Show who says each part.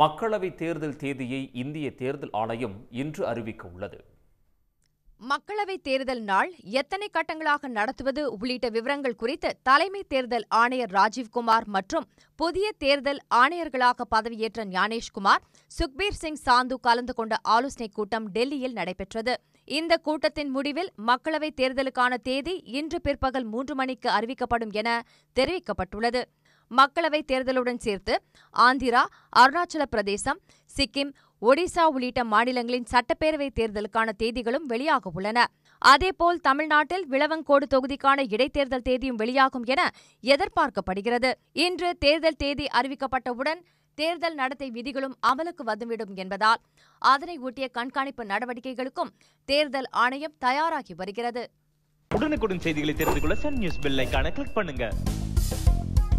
Speaker 1: மக்களவை தேர்தல் தேதியை இந்திய தேர்தல் ஆணையம் இன்று அறிவிக்க உள்ளது
Speaker 2: மக்களவை தேர்தல் நாள் எத்தனை கட்டங்களாக நடத்துவது உள்ளிட்ட விவரங்கள் குறித்து தலைமை தேர்தல் ஆணையர் ராஜீவ்குமார் மற்றும் புதிய தேர்தல் ஆணையர்களாக பதவியேற்ற ஞானேஷ்குமார் சுக்பீர் சிங் சாந்து கலந்து கொண்ட ஆலோசனைக் கூட்டம் டெல்லியில் நடைபெற்றது இந்த கூட்டத்தின் முடிவில் மக்களவைத் தேர்தலுக்கான தேதி இன்று பிற்பகல் மூன்று மணிக்கு அறிவிக்கப்படும் என தெரிவிக்கப்பட்டுள்ளது மக்களவைத் தேர்தலுடன் சேர்த்து ஆந்திரா அருணாச்சல பிரதேசம் சிக்கிம் ஒடிசா உள்ளிட்ட மாநிலங்களின் சட்டப்பேரவைத் தேர்தலுக்கான தேதிகளும் வெளியாக உள்ளன அதேபோல் தமிழ்நாட்டில் விளவங்கோடு தொகுதிக்கான இடைத்தேர்தல் தேதியும் வெளியாகும் என எதிர்பார்க்கப்படுகிறது இன்று தேர்தல் தேதி அறிவிக்கப்பட்டவுடன் தேர்தல் நடத்தை விதிகளும் அமலுக்கு வந்துவிடும் என்பதால் அதனை ஒட்டிய கண்காணிப்பு நடவடிக்கைகளுக்கும் தேர்தல் ஆணையம் தயாராகி வருகிறது
Speaker 1: உடனுக்குடன் செய்திகளை தெரிந்து கொள்ள சன் நியூஸ் பெல் கிளிக் பண்ணுங்க